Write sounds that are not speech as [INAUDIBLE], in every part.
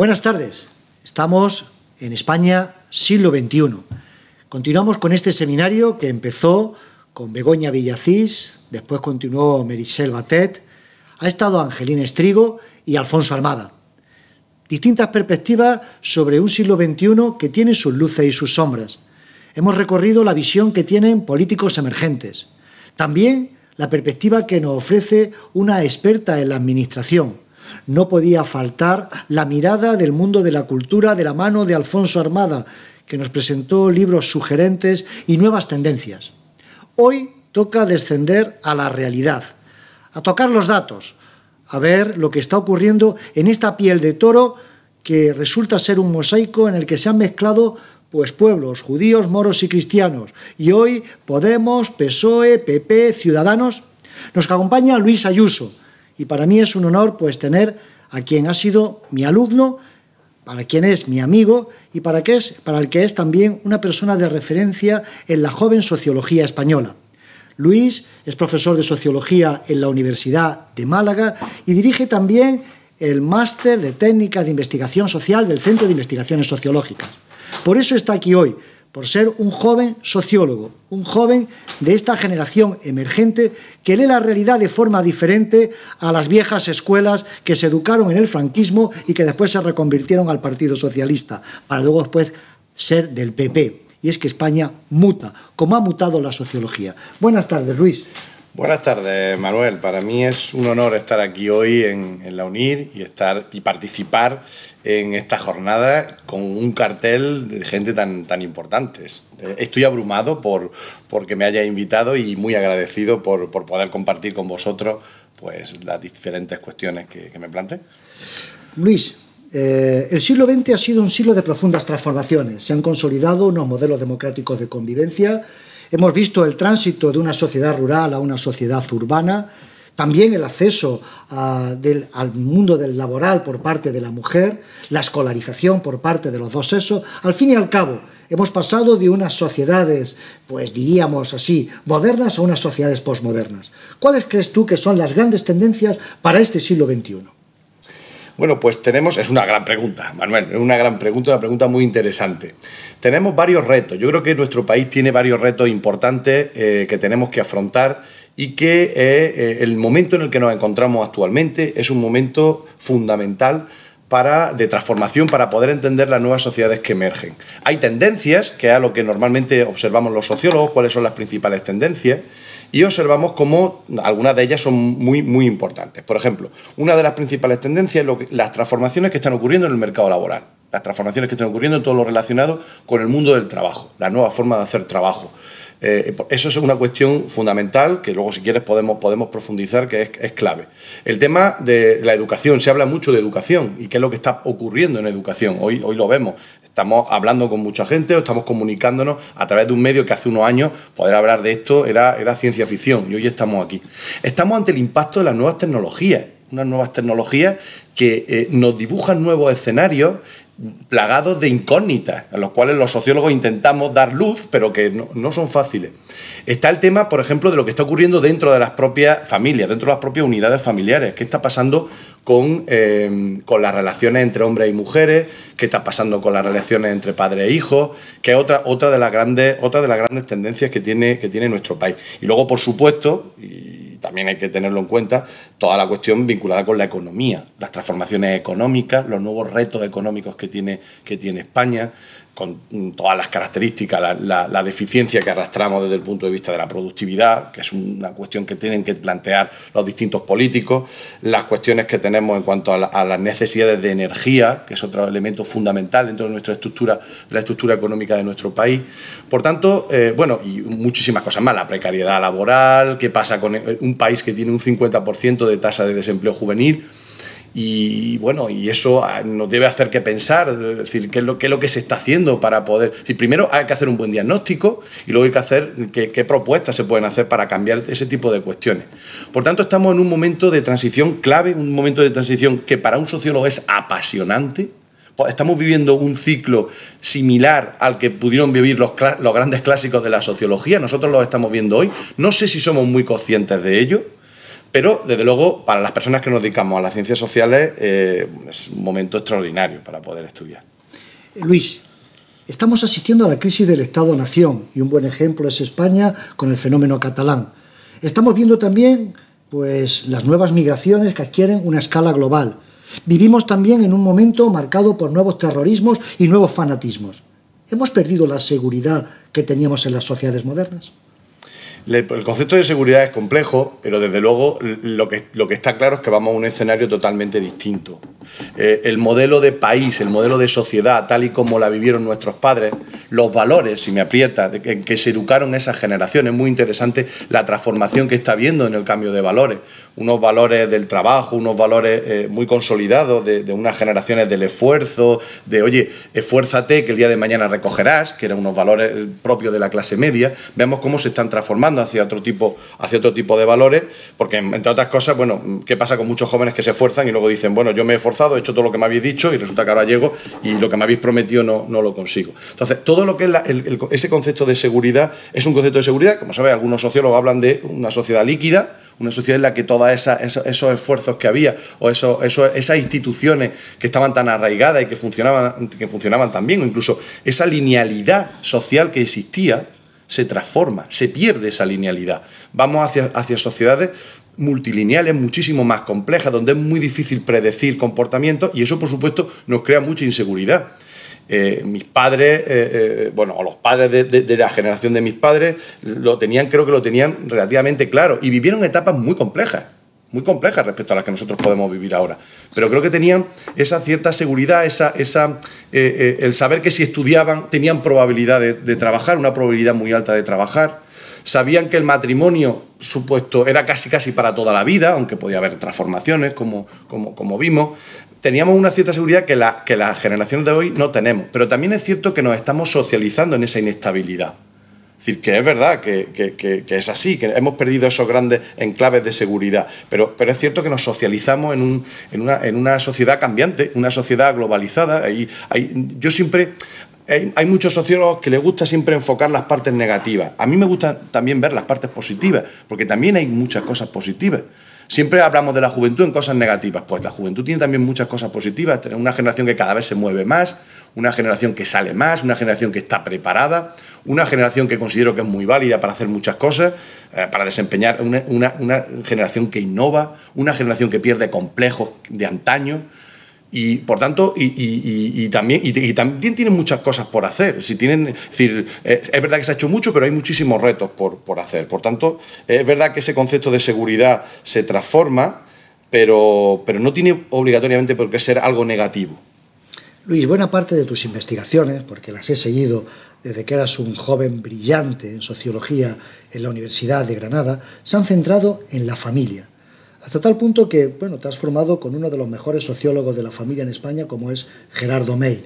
Buenas tardes. Estamos en España, siglo XXI. Continuamos con este seminario que empezó con Begoña Villacís, después continuó Merisel Batet, ha estado Angelina Estrigo y Alfonso Almada. Distintas perspectivas sobre un siglo XXI que tiene sus luces y sus sombras. Hemos recorrido la visión que tienen políticos emergentes. También la perspectiva que nos ofrece una experta en la administración, no podía faltar la mirada del mundo de la cultura de la mano de Alfonso Armada, que nos presentó libros sugerentes y nuevas tendencias. Hoy toca descender a la realidad, a tocar los datos, a ver lo que está ocurriendo en esta piel de toro que resulta ser un mosaico en el que se han mezclado pues pueblos, judíos, moros y cristianos. Y hoy Podemos, PSOE, PP, Ciudadanos. Nos acompaña Luis Ayuso, y para mí es un honor pues tener a quien ha sido mi alumno, para quien es mi amigo y para, es, para el que es también una persona de referencia en la joven sociología española. Luis es profesor de sociología en la Universidad de Málaga y dirige también el máster de técnica de investigación social del Centro de Investigaciones Sociológicas. Por eso está aquí hoy, por ser un joven sociólogo, un joven de esta generación emergente que lee la realidad de forma diferente a las viejas escuelas que se educaron en el franquismo y que después se reconvirtieron al Partido Socialista, para luego después ser del PP. Y es que España muta, como ha mutado la sociología. Buenas tardes, Luis. Buenas tardes, Manuel. Para mí es un honor estar aquí hoy en, la UNIR y, estar, y participar en esta jornada con un cartel de gente tan, tan importante. Eh, estoy abrumado por porque me haya invitado y muy agradecido por, por poder compartir con vosotros pues, las diferentes cuestiones que, me planteé. Luis, eh, el siglo XX ha sido un siglo de profundas transformaciones. Se han consolidado unos modelos democráticos de convivencia Hemos visto el tránsito de una sociedad rural a una sociedad urbana, también el acceso al mundo del laboral por parte de la mujer, la escolarización por parte de los dos sexos. Al fin y al cabo, hemos pasado de unas sociedades, pues diríamos así, modernas a unas sociedades posmodernas. ¿Cuáles crees tú que son las grandes tendencias para este siglo XXI? Bueno, pues tenemos, es una gran pregunta, Manuel, es una gran pregunta, una pregunta muy interesante. Tenemos varios retos, yo creo que nuestro país tiene varios retos importantes eh, que tenemos que afrontar y que eh, eh, el momento en el que nos encontramos actualmente es un momento fundamental para, de transformación para poder entender las nuevas sociedades que emergen. Hay tendencias, que es a lo que normalmente observamos los sociólogos, cuáles son las principales tendencias, y observamos cómo algunas de ellas son muy, muy importantes. Por ejemplo, una de las principales tendencias es las transformaciones que están ocurriendo en el mercado laboral, las transformaciones que están ocurriendo en todo lo relacionado con el mundo del trabajo, la nueva forma de hacer trabajo. Eh, eso es una cuestión fundamental que luego si quieres podemos, podemos profundizar, que es, clave. El tema de la educación, se habla mucho de educación y qué es lo que está ocurriendo en educación. Hoy, hoy lo vemos, estamos hablando con mucha gente o estamos comunicándonos a través de un medio que hace unos años poder hablar de esto era, ciencia ficción y hoy estamos aquí. Estamos ante el impacto de las nuevas tecnologías, unas nuevas tecnologías que eh, nos dibujan nuevos escenarios plagados de incógnitas, a los cuales los sociólogos intentamos dar luz, pero que no, son fáciles. Está el tema, por ejemplo, de lo que está ocurriendo dentro de las propias familias, dentro de las propias unidades familiares. ¿Qué está pasando con, em, las relaciones entre hombres y mujeres? ¿Qué está pasando con las relaciones entre padres e hijos? Que es otra, otra, de, las grandes, otra de las grandes tendencias que tiene, que tiene nuestro país. Y luego, por supuesto, también hay que tenerlo en cuenta, toda la cuestión vinculada con la economía, las transformaciones económicas, los nuevos retos económicos que tiene, que tiene España, con todas las características, la, deficiencia que arrastramos desde el punto de vista de la productividad, que es una cuestión que tienen que plantear los distintos políticos, las cuestiones que tenemos en cuanto a, las necesidades de energía, que es otro elemento fundamental dentro de nuestra estructura, de la estructura económica de nuestro país. Por tanto, eh, bueno, y muchísimas cosas más, la precariedad laboral, qué pasa con eh, un país que tiene un 50% de tasa de desempleo juvenil, y bueno, y eso ah, nos debe hacer que pensar, decir, qué es lo, lo que se está haciendo para poder. si primero hay que hacer un buen diagnóstico y luego hay que hacer qué, propuestas se pueden hacer para cambiar ese tipo de cuestiones. Por tanto, estamos en un momento de transición clave, un momento de transición que para un sociólogo es apasionante. Pues estamos viviendo un ciclo similar al que pudieron vivir los, los grandes clásicos de la sociología. Nosotros lo estamos viendo hoy. No sé si somos muy conscientes de ello pero, desde luego, para las personas que nos dedicamos a las ciencias sociales, eh, es un momento extraordinario para poder estudiar. Eh, Luis, estamos asistiendo a la crisis del Estado-Nación, y un buen ejemplo es España con el fenómeno catalán. Estamos viendo también pues, las nuevas migraciones que adquieren una escala global. Vivimos también en un momento marcado por nuevos terrorismos y nuevos fanatismos. ¿Hemos perdido la seguridad que teníamos en las sociedades modernas? el concepto de seguridad es complejo, pero desde luego lo que, lo que está claro es que vamos a un escenario totalmente distinto. Eh, el modelo de país, el modelo de sociedad, tal y como la vivieron nuestros padres, los valores, si me aprieta, en que se educaron esas generaciones, es muy interesante la transformación que está habiendo en el cambio de valores. Unos valores del trabajo, unos valores eh, muy consolidados de, unas generaciones del esfuerzo, de oye, esfuérzate que el día de mañana recogerás, que eran unos valores eh, propios de la clase media. Vemos cómo se están transformando hacia otro tipo, hacia otro tipo de valores, porque entre otras cosas, bueno, ¿qué pasa con muchos jóvenes que se esfuerzan y luego dicen, bueno, yo me he esforzado, he hecho todo lo que me habéis dicho y resulta que ahora llego y lo que me habéis prometido no, no lo consigo? Entonces, todo lo que es ese concepto de seguridad es un concepto de seguridad, como sabéis, algunos sociólogos hablan de una sociedad líquida, una sociedad en la que todos esos, esfuerzos que había o eso eso esas instituciones que estaban tan arraigadas y que funcionaban, que funcionaban tan bien, o incluso esa linealidad social que existía, se transforma, se pierde esa linealidad. Vamos hacia, hacia sociedades multilineales muchísimo más complejas, donde es muy difícil predecir comportamientos y eso, por supuesto, nos crea mucha inseguridad. Eh, mis padres, eh, eh, bueno, o los padres de, la generación de mis padres, lo tenían, creo que lo tenían relativamente claro y vivieron etapas muy complejas muy complejas respecto a las que nosotros podemos vivir ahora. Pero creo que tenían esa cierta seguridad, esa, esa, eh, eh, el saber que si estudiaban tenían probabilidad de, de, trabajar, una probabilidad muy alta de trabajar. Sabían que el matrimonio supuesto era casi casi para toda la vida, aunque podía haber transformaciones, como, como, como vimos. Teníamos una cierta seguridad que, la, que las generaciones de hoy no tenemos. Pero también es cierto que nos estamos socializando en esa inestabilidad. Es decir, que es verdad, que, es así, que hemos perdido esos grandes enclaves de seguridad, pero, pero es cierto que nos socializamos en, una, sociedad cambiante, una sociedad globalizada. Hay, yo siempre... Hay, hay muchos sociólogos que les gusta siempre enfocar las partes negativas. A mí me gusta también ver las partes positivas, porque también hay muchas cosas positivas. Siempre hablamos de la juventud en cosas negativas. Pues la juventud tiene también muchas cosas positivas. Tenemos una generación que cada vez se mueve más, una generación que sale más, una generación que está preparada, una generación que considero que es muy válida para hacer muchas cosas, eh, para desempeñar, una, generación que innova, una generación que pierde complejos de antaño. Y por tanto, y, también, y, también, tienen muchas cosas por hacer. Si tienen, es, decir, eh, verdad que se ha hecho mucho, pero hay muchísimos retos por, hacer. Por tanto, es verdad que ese concepto de seguridad se transforma, pero, pero no tiene obligatoriamente por qué ser algo negativo. Luis, buena parte de tus investigaciones, porque las he seguido desde que eras un joven brillante en sociología en la Universidad de Granada, se han centrado en la familia. Hasta tal punto que, bueno, te has formado con uno de los mejores sociólogos de la familia en España, como es Gerardo May.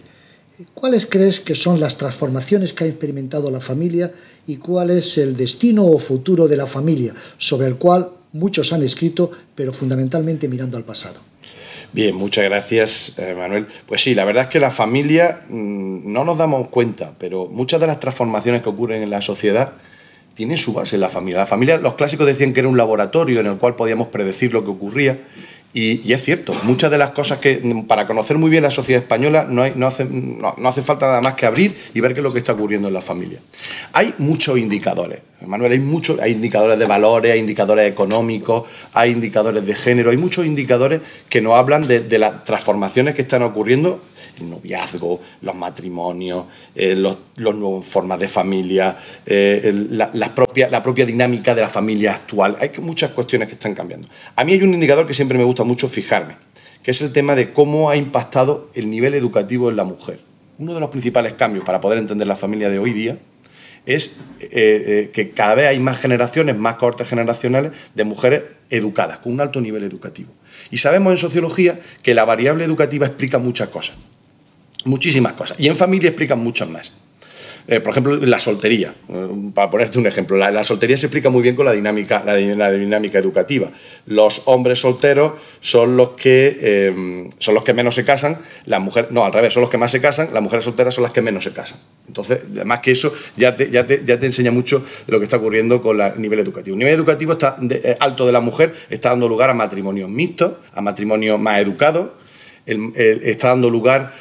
¿Cuáles crees que son las transformaciones que ha experimentado la familia y cuál es el destino o futuro de la familia sobre el cual muchos han escrito, pero fundamentalmente mirando al pasado. Bien, muchas gracias, eh, Manuel. Pues sí, la verdad es que la familia mm, no nos damos cuenta, pero muchas de las transformaciones que ocurren en la sociedad tienen su base en la familia. La familia, los clásicos decían que era un laboratorio en el cual podíamos predecir lo que ocurría. Y, es cierto, muchas de las cosas que para conocer muy bien la sociedad española no, no, hace, no, hace falta nada más que abrir y ver qué es lo que está ocurriendo en la familia. Hay muchos indicadores, Manuel, hay muchos, hay indicadores de valores, hay indicadores económicos, hay indicadores de género, hay muchos indicadores que nos hablan de las transformaciones que están ocurriendo el noviazgo, los matrimonios, eh, las nuevas formas de familia, eh, la, propia, dinámica de la familia actual. Hay muchas cuestiones que están cambiando. A mí hay un indicador que siempre me gusta mucho fijarme, que es el tema de cómo ha impactado el nivel educativo en la mujer. Uno de los principales cambios para poder entender la familia de hoy día es eh, que cada vez hay más generaciones, más cortes generacionales de mujeres educadas, con un alto nivel educativo. Y sabemos en sociología que la variable educativa explica muchas cosas. Muchísimas cosas. Y en familia explican muchas más. Eh, por ejemplo, la soltería, eh, para ponerte un ejemplo, la, soltería se explica muy bien con la dinámica, la, dinámica educativa. Los hombres solteros son los que eh, son los que menos se casan, las mujeres, no, al revés, son los que más se casan, las mujeres solteras son las que menos se casan. Entonces, además que eso ya te, ya enseña mucho de lo que está ocurriendo con el nivel educativo. El nivel educativo está alto de la mujer, está dando lugar a matrimonios mixtos, a matrimonios más educados, está dando lugar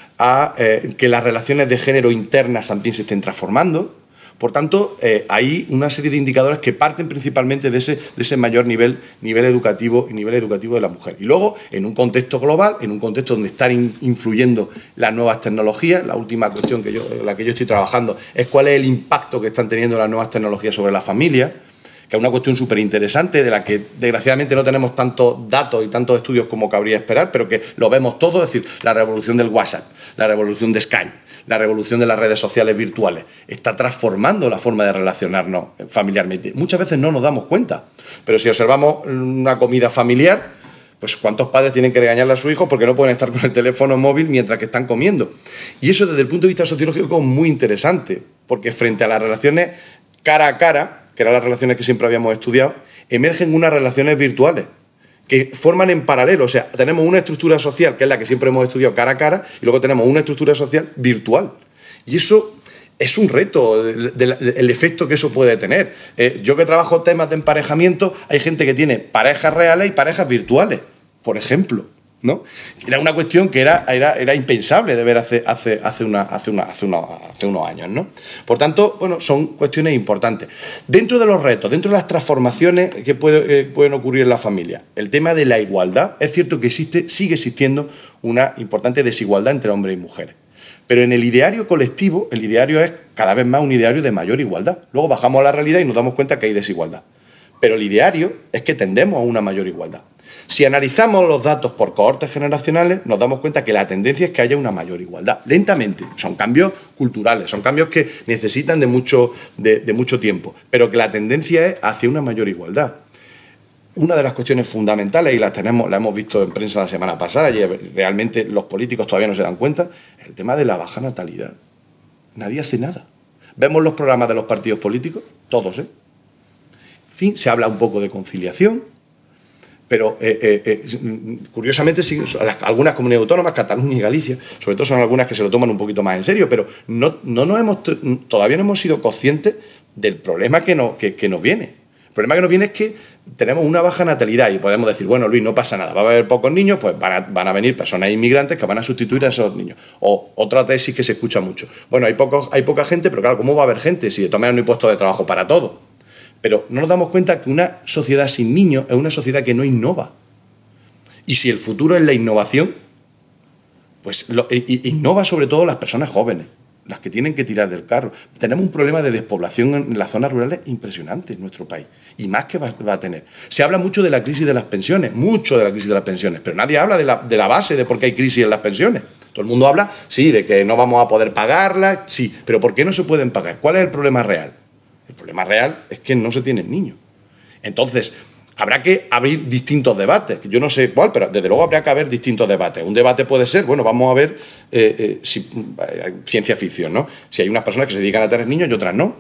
eh, que las relaciones de género internas también se estén transformando. Por tanto, eh, hay una serie de indicadores que parten principalmente de ese, de ese mayor nivel, nivel educativo y nivel educativo de la mujer. Y luego, en un contexto global, en un contexto donde están influyendo las nuevas tecnologías, la última cuestión que yo, en la que yo estoy trabajando es cuál es el impacto que están teniendo las nuevas tecnologías sobre la familia que es una cuestión súper interesante, de la que desgraciadamente no tenemos tantos datos y tantos estudios como cabría esperar, pero que lo vemos todo, es decir, la revolución del WhatsApp, la revolución de Skype, la revolución de las redes sociales virtuales, está transformando la forma de relacionarnos familiarmente. Muchas veces no nos damos cuenta, pero si observamos una comida familiar, pues cuántos padres tienen que regañarle a su hijo porque no pueden estar con el teléfono móvil mientras que están comiendo. Y eso desde el punto de vista sociológico es muy interesante, porque frente a las relaciones cara a cara, que eran las relaciones que siempre habíamos estudiado, emergen unas relaciones virtuales que forman en paralelo. O sea, tenemos una estructura social, que es la que siempre hemos estudiado cara a cara, y luego tenemos una estructura social virtual. Y eso es un reto, el efecto que eso puede tener. Eh, yo que trabajo temas de emparejamiento, hay gente que tiene parejas reales y parejas virtuales, por ejemplo. Era una cuestión que era, era, era impensable de ver hace, hace, hace, una, hace, hace, unos años, ¿no? Por tanto, bueno, son cuestiones importantes. Dentro de los retos, dentro de las transformaciones que, eh, pueden ocurrir en la familia, el tema de la igualdad, es cierto que existe, sigue existiendo una importante desigualdad entre hombres y mujeres. Pero en el ideario colectivo, el ideario es cada vez más un ideario de mayor igualdad. Luego bajamos a la realidad y nos damos cuenta que hay desigualdad. Pero el ideario es que tendemos a una mayor igualdad. Si analizamos los datos por cohortes generacionales, nos damos cuenta que la tendencia es que haya una mayor igualdad, lentamente. Son cambios culturales, son cambios que necesitan de mucho, de, mucho tiempo, pero que la tendencia es hacia una mayor igualdad. Una de las cuestiones fundamentales, y las tenemos, la hemos visto en prensa la semana pasada, y realmente los políticos todavía no se dan cuenta, es el tema de la baja natalidad. Nadie hace nada. Vemos los programas de los partidos políticos, todos, ¿eh? se habla un poco de conciliación, pero curiosamente algunas comunidades autónomas, Cataluña y Galicia, sobre todo son algunas que se lo toman un poquito más en serio, pero no, no nos hemos, todavía no hemos sido conscientes del problema que, no, nos viene. El problema que nos viene es que tenemos una baja natalidad y podemos decir, bueno, Luis, no pasa nada, va a haber pocos niños, pues van a, venir personas inmigrantes que van a sustituir a esos niños. O otra tesis que se escucha mucho. Bueno, hay, pocos, hay poca gente, pero claro, ¿cómo va a haber gente si de un impuesto no de trabajo para todo? Pero no nos damos cuenta que una sociedad sin niños es una sociedad que no innova. Y si el futuro es la innovación, pues innova sobre todo las personas jóvenes, las que tienen que tirar del carro. Tenemos un problema de despoblación en las zonas rurales impresionante en nuestro país, y más que va, a tener. Se habla mucho de la crisis de las pensiones, mucho de la crisis de las pensiones, pero nadie habla de la, de la base de por qué hay crisis en las pensiones. Todo el mundo habla, sí, de que no vamos a poder pagarlas, sí, pero ¿por qué no se pueden pagar? ¿Cuál es el problema real? El problema real es que no se tienen niños. Entonces, habrá que abrir distintos debates. Yo no sé cuál, pero desde luego habrá que haber distintos debates. Un debate puede ser, bueno, vamos a ver eh, eh, si, eh, ciencia ficción, ¿no? Si hay unas personas que se dedican a tener niños y otras no.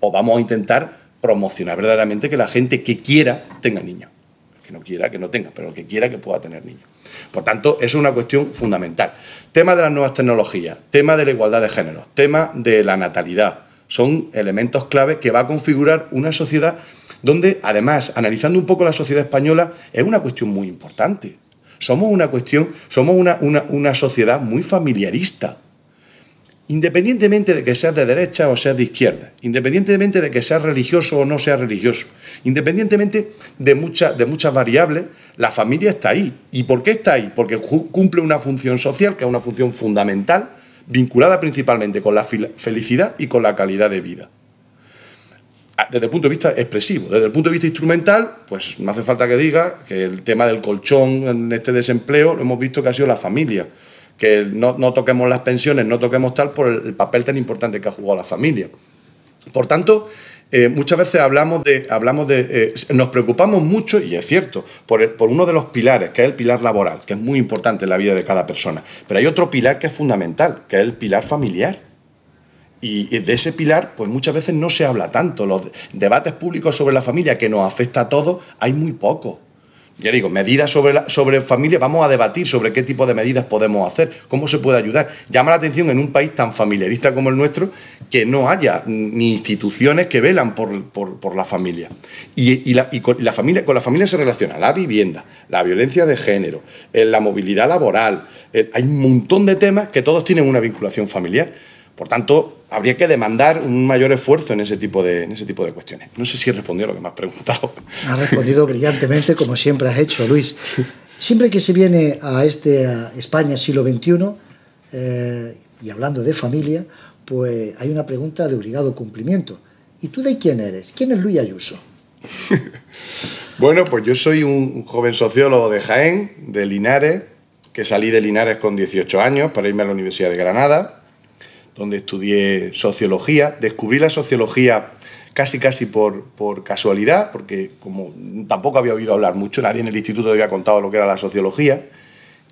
O vamos a intentar promocionar verdaderamente que la gente que quiera tenga niños. Que no quiera, que no tenga, pero que quiera que pueda tener niños. Por tanto, es una cuestión fundamental. Tema de las nuevas tecnologías, tema de la igualdad de género, tema de la natalidad, son elementos clave que va a configurar una sociedad donde, además, analizando un poco la sociedad española, es una cuestión muy importante. Somos una cuestión, somos una, sociedad muy familiarista. Independientemente de que seas de derecha o seas de izquierda, independientemente de que seas religioso o no seas religioso, independientemente de, de muchas variables, la familia está ahí. ¿Y por qué está ahí? Porque cumple una función social, que es una función fundamental, vinculada principalmente con la felicidad y con la calidad de vida. Ah, desde el punto de vista expresivo, desde el punto de vista instrumental, pues no hace falta que diga que el tema del colchón en este desempleo lo hemos visto que ha sido la familia, que no, toquemos las pensiones, no toquemos tal por el papel tan importante que ha jugado la familia. Por tanto, eh, muchas veces hablamos de, hablamos de eh, nos preocupamos mucho, y es cierto, por, por, uno de los pilares, que es el pilar laboral, que es muy importante en la vida de cada persona. Pero hay otro pilar que es fundamental, que es el pilar familiar. Y de ese pilar, pues muchas veces no se habla tanto. Los debates públicos sobre la familia, que nos afecta a todos, hay muy poco ya digo, medidas sobre, familia, vamos a debatir sobre qué tipo de medidas podemos hacer, cómo se puede ayudar. Llama la atención en un país tan familiarista como el nuestro que no haya ni instituciones que velan por, la familia. Y, la, la familia, con la familia se relaciona la vivienda, la violencia de género, eh, la movilidad laboral. Eh, hay un montón de temas que todos tienen una vinculación familiar. Por tanto, habría que demandar un mayor esfuerzo en ese tipo de, ese tipo de cuestiones. No sé si he respondido a lo que me has preguntado. Ha respondido brillantemente, como siempre has hecho, Luis. Siempre que se viene a, este, España siglo XXI, eh, y hablando de familia, pues hay una pregunta de obligado cumplimiento. ¿Y tú de quién eres? ¿Quién es Luis Ayuso? [LAUGHS] bueno, pues yo soy un joven sociólogo de Jaén, de Linares, que salí de Linares con 18 años para irme a la Universidad de Granada donde estudié sociología. Descubrí la sociología casi casi por, por, casualidad, porque como tampoco había oído hablar mucho, nadie en el instituto había contado lo que era la sociología,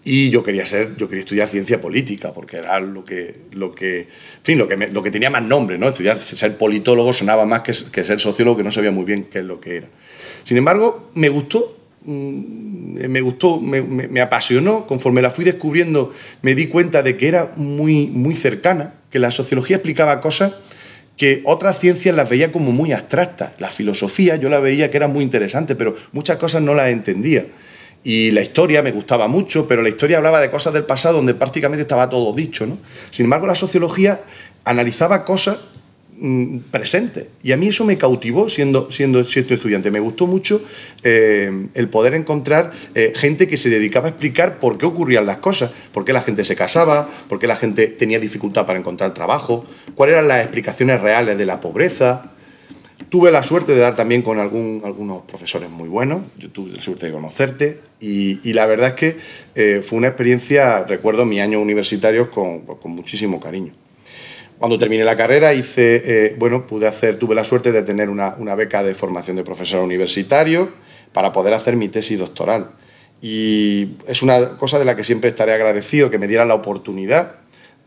y yo quería ser, yo quería estudiar ciencia política, porque era lo que, lo que, lo que, lo que tenía más nombre, ¿no? Estudiar, ser politólogo sonaba más que, que, ser sociólogo, que no sabía muy bien qué es lo que era. Sin embargo, me gustó, mm, me gustó, me apasionó, conforme la fui descubriendo, me di cuenta de que era muy, muy cercana que la sociología explicaba cosas que otras ciencias las veía como muy abstractas. La filosofía yo la veía que era muy interesante, pero muchas cosas no las entendía. Y la historia me gustaba mucho, pero la historia hablaba de cosas del pasado donde prácticamente estaba todo dicho. Sin embargo, la sociología analizaba cosas Mm, presente Y a mí eso me cautivó siendo, siendo, siendo estudiante. Me gustó mucho eh, el poder encontrar eh, gente que se dedicaba a explicar por qué ocurrían las cosas, por qué la gente se casaba, por qué la gente tenía dificultad para encontrar trabajo, cuáles eran las explicaciones reales de la pobreza, Tuve la suerte de dar también con algún, algunos profesores muy buenos, yo tuve la suerte de conocerte y, la verdad es que eh, fue una experiencia, recuerdo mi año universitario con, con muchísimo cariño. Cuando terminé la carrera hice, eh, bueno, pude hacer, tuve la suerte de tener una, beca de formación de profesor universitario para poder hacer mi tesis doctoral. Y es una cosa de la que siempre estaré agradecido, que me diera la oportunidad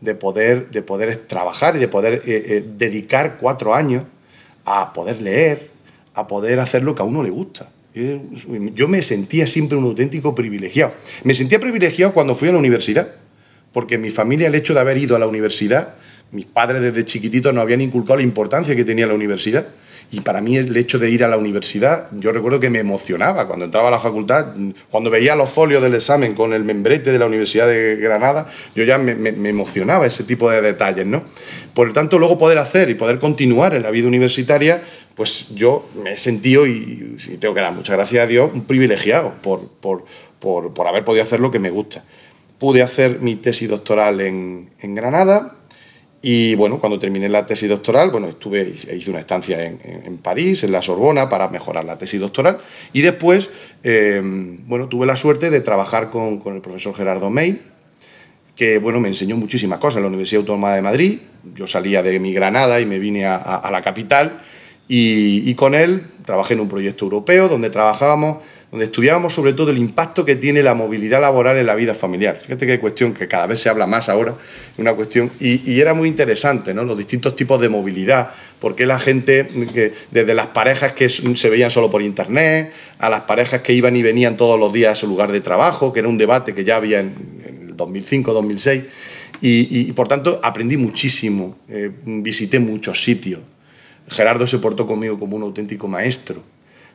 de poder, de poder trabajar y de poder eh, eh, dedicar cuatro años a poder leer, a poder hacer lo que a uno le gusta. Yo me sentía siempre un auténtico privilegiado. Me sentía privilegiado cuando fui a la universidad, porque mi familia, el hecho de haber ido a la universidad, mis padres desde chiquititos nos habían inculcado la importancia que tenía la universidad. Y para mí el hecho de ir a la universidad, yo recuerdo que me emocionaba cuando entraba a la facultad, cuando veía los folios del examen con el membrete de la Universidad de Granada, yo ya me, emocionaba ese tipo de detalles, ¿no? Por lo tanto, luego poder hacer y poder continuar en la vida universitaria, pues yo me he sentido, y, tengo que dar muchas gracias a Dios, un privilegiado por, por, por, por haber podido hacer lo que me gusta. Pude hacer mi tesis doctoral en, en Granada, y bueno, cuando terminé la tesis doctoral, bueno, estuve, hice una estancia en, París, en la Sorbona, para mejorar la tesis doctoral. Y después, eh, bueno, tuve la suerte de trabajar con, el profesor Gerardo May, que, bueno, me enseñó muchísimas cosas en la Universidad Autónoma de Madrid. Yo salía de mi Granada y me vine a, la capital. y con él trabajé en un proyecto europeo donde trabajábamos donde estudiábamos sobre todo el impacto que tiene la movilidad laboral en la vida familiar. Fíjate que hay cuestión que cada vez se habla más ahora, una cuestión, y, era muy interesante, ¿no? Los distintos tipos de movilidad, porque la gente, desde las parejas que se veían solo por internet, a las parejas que iban y venían todos los días a su lugar de trabajo, que era un debate que ya había en, el 2005, 2006, y, por tanto aprendí muchísimo, eh, visité muchos sitios. Gerardo se portó conmigo como un auténtico maestro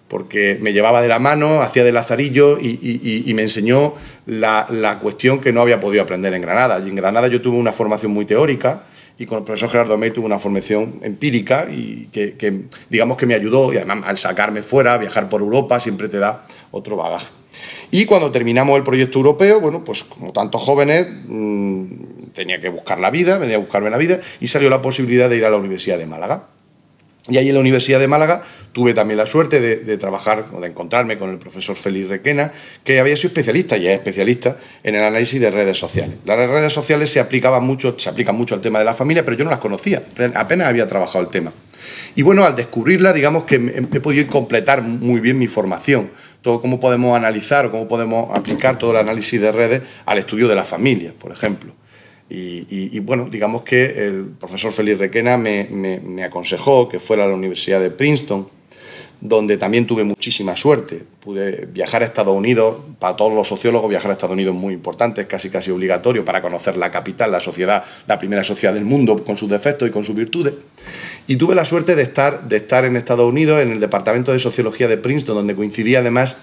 porque me llevaba de la mano, hacía de lazarillo y, me enseñó la, cuestión que no había podido aprender en Granada. Y en Granada yo tuve una formación muy teórica y con el profesor Gerardo May tuve una formación empírica y que, digamos que me ayudó y además al sacarme fuera, viajar por Europa, siempre te da otro bagaje. Y cuando terminamos el proyecto europeo, bueno, pues como tantos jóvenes, mm, tenía que buscar la vida, venía a buscarme la vida y salió la posibilidad de ir a la Universidad de Málaga. Y ahí en la Universidad de Málaga tuve también la suerte de, trabajar o de encontrarme con el profesor Félix Requena, que había sido especialista y es especialista en el análisis de redes sociales. Las redes sociales se aplicaban mucho, se aplican mucho al tema de la familia, pero yo no las conocía, apenas había trabajado el tema. Y bueno, al descubrirla, digamos que he podido completar muy bien mi formación, todo cómo podemos analizar o cómo podemos aplicar todo el análisis de redes al estudio de la familia, por ejemplo. Y, bueno, digamos que el profesor Félix Requena me, aconsejó que fuera a la Universidad de Princeton, donde también tuve muchísima suerte. Pude viajar a Estados Unidos, para todos los sociólogos viajar a Estados Unidos es muy importante, es casi casi obligatorio para conocer la capital, la sociedad, la primera sociedad del mundo, con sus defectos y con sus virtudes. Y tuve la suerte de estar, de estar en Estados Unidos, en el Departamento de Sociología de Princeton, donde coincidí además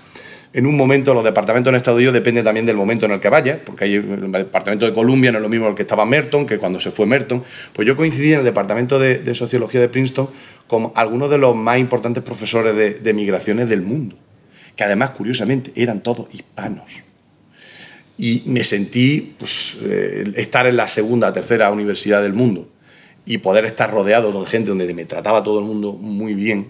en un momento los departamentos en Estados Unidos depende también del momento en el que vaya, porque hay el departamento de Columbia no es lo mismo el que estaba Merton que cuando se fue Merton. Pues yo coincidí en el departamento de, sociología de Princeton con algunos de los más importantes profesores de, migraciones del mundo, que además curiosamente eran todos hispanos y me sentí pues, eh, estar en la segunda, tercera universidad del mundo y poder estar rodeado de gente donde me trataba todo el mundo muy bien,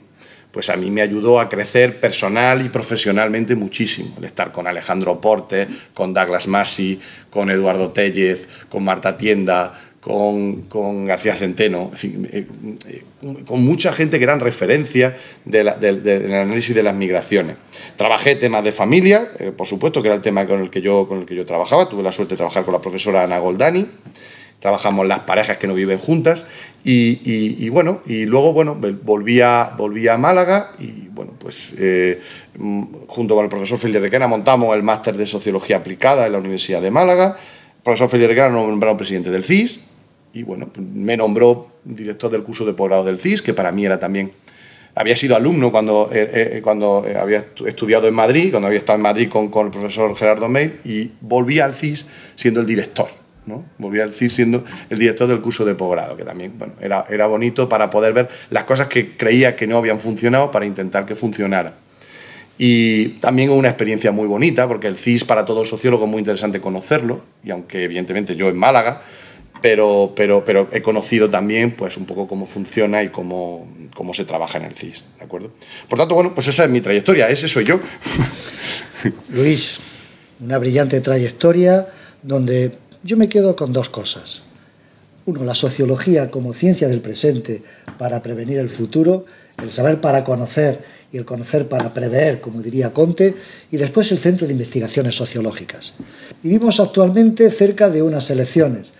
pues a mí me ayudó a crecer personal y profesionalmente muchísimo. El estar con Alejandro Porte, con Douglas Massey, con Eduardo Tellez, con Marta Tienda, con, García Centeno, eh, eh, con mucha gente que eran referencia del de análisis de las migraciones. Trabajé temas de familia, eh, por supuesto, que era el tema con el que yo trabajaba. Tuve la suerte de trabajar con la profesora Ana Goldani trabajamos las parejas que no viven juntas y, bueno, y luego, bueno, volví a, a Málaga y bueno, pues eh, mm, junto con el profesor Requena montamos el máster de Sociología Aplicada en la Universidad de Málaga, el profesor Requena nos nombró presidente del CIS y bueno, me nombró director del curso de posgrado del CIS, que para mí era también había sido alumno cuando, eh, eh, cuando había estudiado en Madrid, cuando había estado en Madrid con, el profesor Gerardo May, y volví al CIS siendo el director. Volví al CIS siendo el director del curso de posgrado, que también bueno, era, era bonito para poder ver las cosas que creía que no habían funcionado para intentar que funcionara. Y también una experiencia muy bonita, porque el CIS para todo sociólogo es muy interesante conocerlo, y aunque evidentemente yo en Málaga, pero, pero, pero he conocido también pues, un poco cómo funciona y cómo, cómo se trabaja en el CIS. ¿de acuerdo? Por tanto, bueno, pues esa es mi trayectoria, ese soy yo. Luis, una brillante trayectoria donde yo me quedo con dos cosas. Uno, la sociología como ciencia del presente para prevenir el futuro, el saber para conocer y el conocer para prever, como diría Conte, y después el Centro de Investigaciones Sociológicas. Vivimos actualmente cerca de unas elecciones.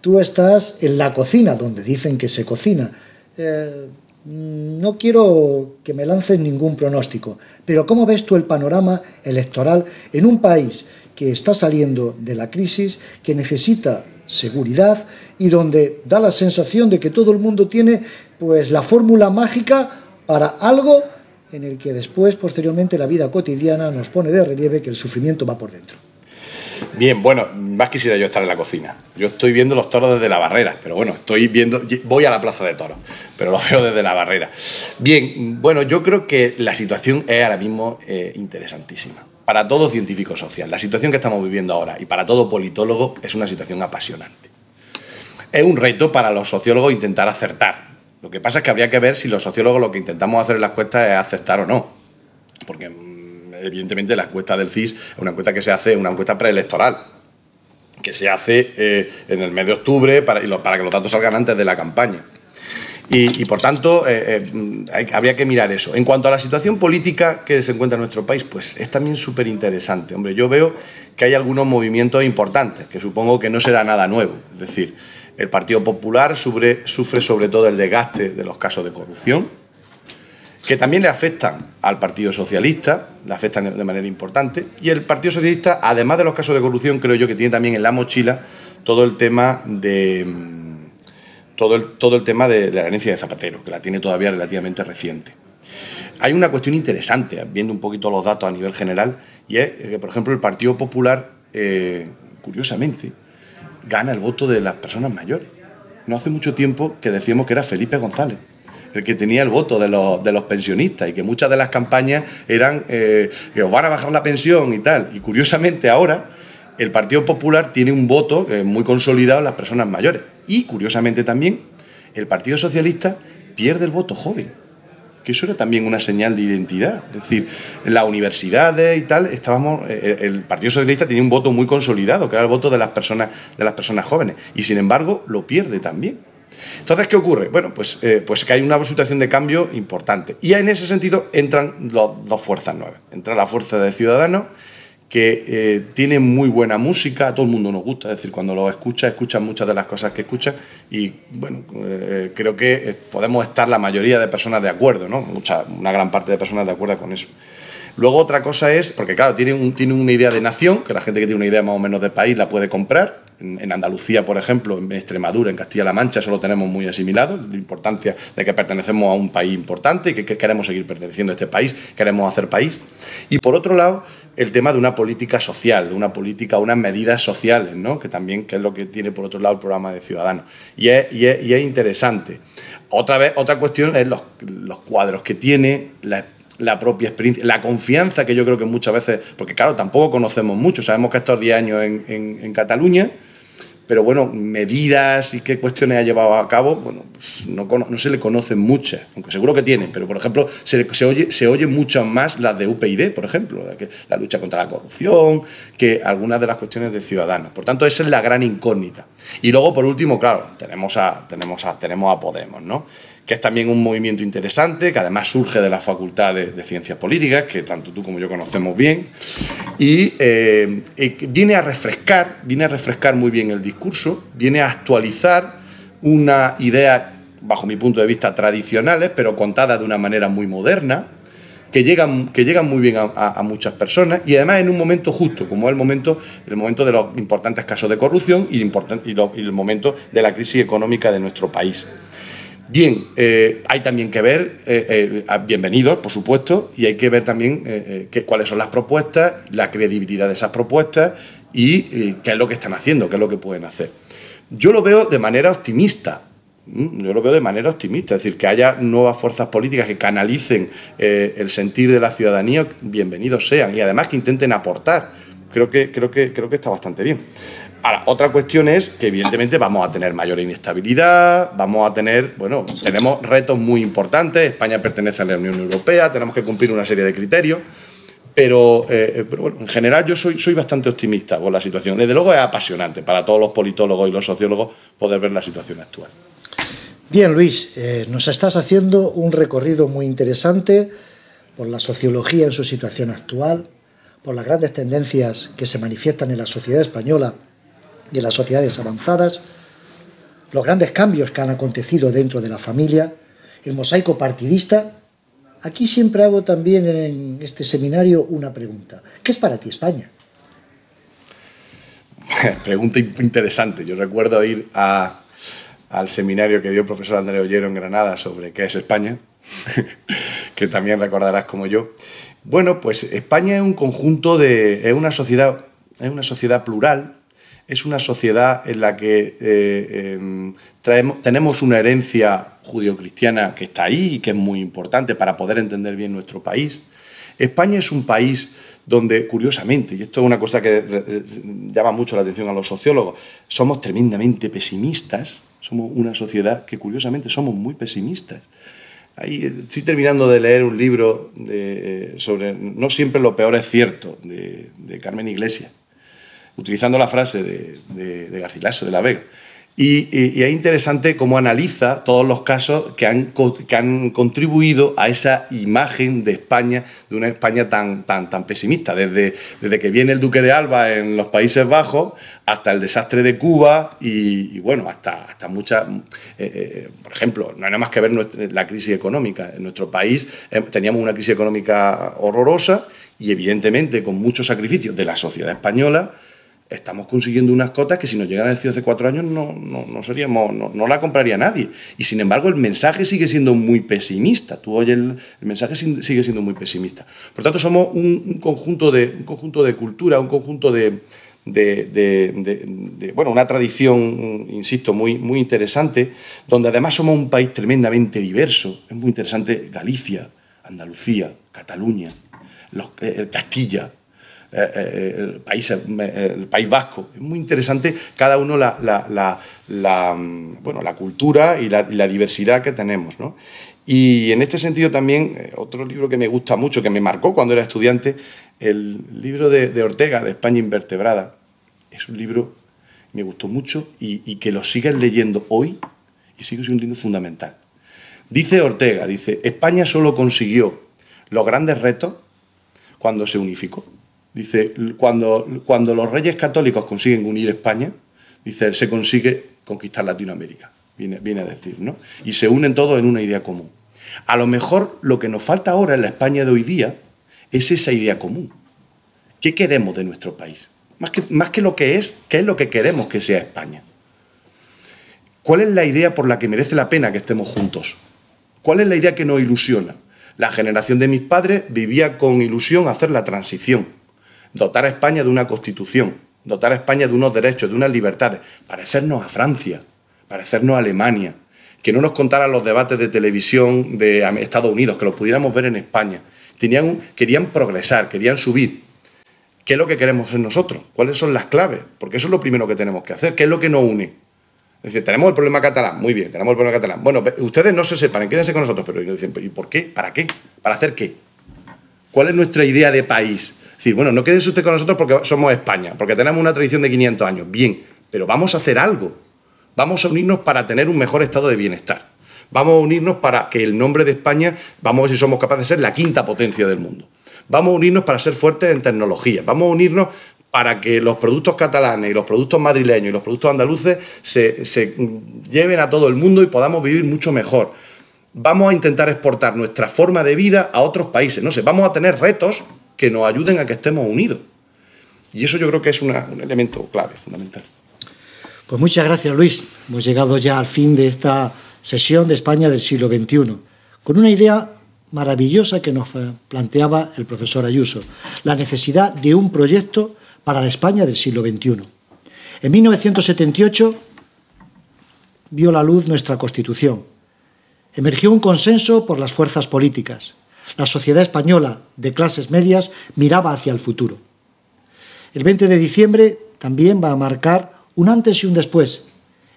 Tú estás en la cocina, donde dicen que se cocina. Eh, no quiero que me lancen ningún pronóstico, pero ¿cómo ves tú el panorama electoral en un país que está saliendo de la crisis, que necesita seguridad y donde da la sensación de que todo el mundo tiene pues la fórmula mágica para algo en el que después, posteriormente, la vida cotidiana nos pone de relieve que el sufrimiento va por dentro. Bien, bueno, más quisiera yo estar en la cocina. Yo estoy viendo los toros desde la barrera, pero bueno, estoy viendo, voy a la plaza de toros, pero lo veo desde la barrera. Bien, bueno, yo creo que la situación es ahora mismo eh, interesantísima para todo científico social, la situación que estamos viviendo ahora y para todo politólogo es una situación apasionante. Es un reto para los sociólogos intentar acertar. Lo que pasa es que habría que ver si los sociólogos lo que intentamos hacer en las cuestas es aceptar o no. Porque mm, evidentemente la encuesta del CIS es una encuesta que se hace, una encuesta preelectoral, que se hace eh, en el mes de octubre para, para que los datos salgan antes de la campaña. Y, por tanto, eh, eh, habría que mirar eso. En cuanto a la situación política que se encuentra en nuestro país, pues es también súper interesante. Hombre, yo veo que hay algunos movimientos importantes, que supongo que no será nada nuevo. Es decir, el Partido Popular sufre, sufre sobre todo el desgaste de los casos de corrupción, que también le afectan al Partido Socialista, le afectan de manera importante. Y el Partido Socialista, además de los casos de corrupción, creo yo que tiene también en la mochila todo el tema de todo el, todo el tema de, la herencia de Zapatero, que la tiene todavía relativamente reciente. Hay una cuestión interesante, viendo un poquito los datos a nivel general, y es que, por ejemplo, el Partido Popular, eh, curiosamente, gana el voto de las personas mayores. No hace mucho tiempo que decíamos que era Felipe González el que tenía el voto de los, de los pensionistas y que muchas de las campañas eran eh, que os van a bajar la pensión y tal. Y curiosamente ahora el Partido Popular tiene un voto muy consolidado en las personas mayores. Y, curiosamente también, el Partido Socialista pierde el voto joven, que eso era también una señal de identidad. Es decir, en las universidades y tal, estábamos, eh, el, Partido Socialista tiene un voto muy consolidado, que era el voto de las personas, de las personas jóvenes, y sin embargo lo pierde también. Entonces, ¿qué ocurre? Bueno, pues, eh, pues que hay una situación de cambio importante. Y en ese sentido entran dos fuerzas nuevas. Entra la fuerza de Ciudadanos que eh, tiene muy buena música, a todo el mundo nos gusta, es decir, cuando lo escucha... ...escucha muchas de las cosas que escucha... y bueno, eh, creo que eh, podemos estar la mayoría de personas de acuerdo, ¿no? Mucha, una gran parte de personas de acuerdo con eso. Luego otra cosa es, porque claro, tiene, tiene una idea de nación, que la gente que tiene una idea más o menos de país la puede comprar. En, Andalucía, por ejemplo, en Extremadura, en Castilla-La Mancha, eso lo tenemos muy asimilado, la importancia de que pertenecemos a un país importante y que queremos seguir perteneciendo a este país, queremos hacer país. Y por otro lado, el tema de una política social, de una política, unas medidas sociales, ¿no? que también que es lo que tiene por otro lado el programa de Ciudadanos. Y es, interesante. Otra, vez, otra cuestión es los, cuadros que tiene, la, propia experiencia, la confianza que yo creo que muchas veces, porque claro, tampoco conocemos mucho, sabemos que estos 10 años en, en, en Cataluña, pero bueno, medidas y qué cuestiones ha llevado a cabo, bueno, pues no, se le conocen muchas, aunque seguro que tienen, pero por ejemplo, se, oye, se oyen muchas más las de UPyD, por ejemplo, la, lucha contra la corrupción, que algunas de las cuestiones de ciudadanos. Por tanto, esa es la gran incógnita. Y luego, por último, claro, tenemos a, tenemos a, tenemos a Podemos, ¿no? que es también un movimiento interesante, que además surge de la Facultad de, Ciencias Políticas, que tanto tú como yo conocemos bien, eh, y viene a refrescar, viene a refrescar muy bien el discurso, viene a actualizar una idea, bajo mi punto de vista, tradicionales, pero contada de una manera muy moderna, que llegan, que muy bien a, muchas personas y además en un momento justo, como es el momento, el momento de los importantes casos de corrupción y el momento de la crisis económica de nuestro país. Bien, eh, hay también que ver, eh, eh, bienvenidos, por supuesto, y hay que ver también cuáles son las propuestas, la credibilidad de esas propuestas y qué es lo que están haciendo, qué es lo que pueden hacer. Yo lo veo de manera optimista, yo lo veo de manera optimista, es decir, que haya nuevas fuerzas políticas que canalicen el sentir de la ciudadanía, bienvenidos sean, y además que intenten aportar. Creo que, creo que, creo que está bastante bien. Ahora, otra cuestión es que evidentemente vamos a tener mayor inestabilidad, vamos a tener, bueno, tenemos retos muy importantes, España pertenece a la Unión Europea, tenemos que cumplir una serie de criterios, pero, eh, eh, bueno, en general yo soy, soy bastante optimista con la situación. Desde luego es apasionante para todos los politólogos y los sociólogos poder ver la situación actual. Bien, Luis, eh, nos estás haciendo un recorrido muy interesante por la sociología en su situación actual, por las grandes tendencias que se manifiestan en la sociedad española de las sociedades avanzadas, los grandes cambios que han acontecido dentro de la familia, el mosaico partidista. Aquí siempre hago también en este seminario una pregunta. ¿Qué es para ti España? [LAUGHS] pregunta interesante. Yo recuerdo ir al seminario que dio el profesor Andrés Ollero en Granada sobre qué es España, [LAUGHS] que también recordarás como yo. Bueno, pues España es un conjunto de... una sociedad, es una sociedad plural, es una sociedad en la que eh, em, tenemos una herencia judio-cristiana que está ahí y que es muy importante para poder entender bien nuestro país. España es un país donde, curiosamente, y esto es una cosa que llama mucho la atención a los sociólogos, somos tremendamente pesimistas, somos una sociedad que curiosamente somos muy pesimistas. Ahí eh, estoy terminando de leer un libro eh, sobre No siempre lo peor es cierto, de Carmen Iglesias utilizando la frase de, de, de Garcilaso, de la Vega. Y, es interesante cómo analiza todos los casos que han, contribuido a esa imagen de España, de una España tan, tan, pesimista, desde, desde que viene el Duque de Alba en los Países Bajos hasta el desastre de Cuba y, bueno, hasta, hasta muchas... Eh, eh, por ejemplo, no hay nada más que ver la crisis económica. En nuestro país eh, teníamos una crisis económica horrorosa y evidentemente con muchos sacrificios de la sociedad española estamos consiguiendo unas cotas que si nos llegan a decir hace cuatro años no, seríamos, no, la compraría nadie. Y sin embargo, el mensaje sigue siendo muy pesimista. Tú oyes, el, mensaje sigue siendo muy pesimista. Por tanto, somos un, conjunto, de, un conjunto de cultura, un conjunto de, bueno, una tradición, insisto, muy, muy interesante, donde además somos un país tremendamente diverso. Es muy interesante Galicia, Andalucía, Cataluña, los, eh, Castilla, eh, eh, el, país, eh, el País Vasco. Es muy interesante cada uno la, mm, bueno, la cultura y, la, diversidad que tenemos. Y en este sentido también, otro libro que me gusta mucho, que me marcó cuando era estudiante, el libro de, Ortega, de España Invertebrada. Es un libro que me gustó mucho y, que lo sigas leyendo hoy y sigue siendo un libro fundamental. Dice Ortega, dice, España solo consiguió los grandes retos cuando se unificó. Dice, cuando, cuando los reyes católicos consiguen unir España, dice, se consigue conquistar Latinoamérica, viene, viene a decir, ¿no? Y se unen todos en una idea común. A lo mejor lo que nos falta ahora en la España de hoy día es esa idea común. ¿Qué queremos de nuestro país? Más que, más que lo que es, ¿qué es lo que queremos que sea España? ¿Cuál es la idea por la que merece la pena que estemos juntos? ¿Cuál es la idea que nos ilusiona? La generación de mis padres vivía con ilusión hacer la transición dotar a España de una constitución, dotar a España de unos derechos, de unas libertades, parecernos a Francia, parecernos a Alemania, que no nos contaran los debates de televisión de Estados Unidos, que los pudiéramos ver en España. Tenían, querían progresar, querían subir. ¿Qué es lo que queremos hacer nosotros? ¿Cuáles son las claves? Porque eso es lo primero que tenemos que hacer. ¿Qué es lo que nos une? Es decir, tenemos el problema catalán, muy bien, tenemos el problema catalán. Bueno, ustedes no se separan, quédense con nosotros, pero ellos dicen, ¿y por qué? ¿Para qué? ¿Para hacer qué? ¿Cuál es nuestra idea de país? decir, bueno, no quédese usted con nosotros porque somos España, porque tenemos una tradición de 500 años. Bien, pero vamos a hacer algo. Vamos a unirnos para tener un mejor estado de bienestar. Vamos a unirnos para que el nombre de España, vamos a ver si somos capaces de ser la quinta potencia del mundo. Vamos a unirnos para ser fuertes en tecnología. Vamos a unirnos para que los productos catalanes y los productos madrileños y los productos andaluces se, se lleven a todo el mundo y podamos vivir mucho mejor vamos a intentar exportar nuestra forma de vida a otros países. No sé, vamos a tener retos que nos ayuden a que estemos unidos. Y eso yo creo que es un elemento clave, fundamental. Pues muchas gracias, Luis. Hemos llegado ya al fin de esta sesión de España del siglo XXI, con una idea maravillosa que nos planteaba el profesor Ayuso, la necesidad de un proyecto para la España del siglo XXI. En 1978 vio la luz nuestra Constitución. Emergió un consenso por las fuerzas políticas. La sociedad española de clases medias miraba hacia el futuro. El 20 de diciembre también va a marcar un antes y un después.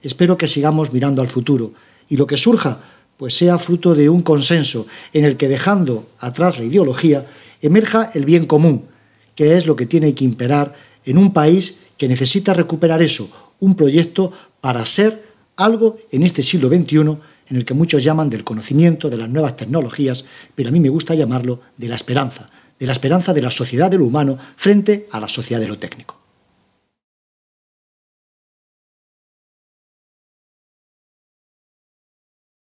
Espero que sigamos mirando al futuro y lo que surja pues sea fruto de un consenso en el que dejando atrás la ideología emerja el bien común, que es lo que tiene que imperar en un país que necesita recuperar eso, un proyecto para ser algo en este siglo XXI en el que muchos llaman del conocimiento, de las nuevas tecnologías, pero a mí me gusta llamarlo de la esperanza, de la esperanza de la sociedad de lo humano frente a la sociedad de lo técnico.